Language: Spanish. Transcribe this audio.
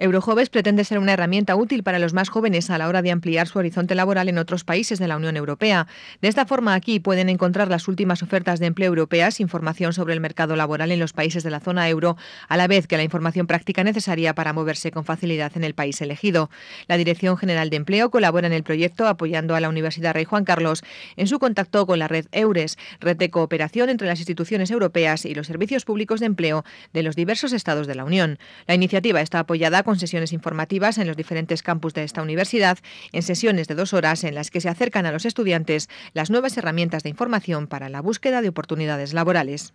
Eurojoves pretende ser una herramienta útil para los más jóvenes a la hora de ampliar su horizonte laboral en otros países de la Unión Europea. De esta forma, aquí pueden encontrar las últimas ofertas de empleo europeas, información sobre el mercado laboral en los países de la zona euro, a la vez que la información práctica necesaria para moverse con facilidad en el país elegido. La Dirección General de Empleo colabora en el proyecto apoyando a la Universidad Rey Juan Carlos en su contacto con la red EURES, red de cooperación entre las instituciones europeas y los servicios públicos de empleo de los diversos estados de la Unión. La iniciativa está apoyada con sesiones informativas en los diferentes campus de esta universidad, en sesiones de dos horas en las que se acercan a los estudiantes las nuevas herramientas de información para la búsqueda de oportunidades laborales.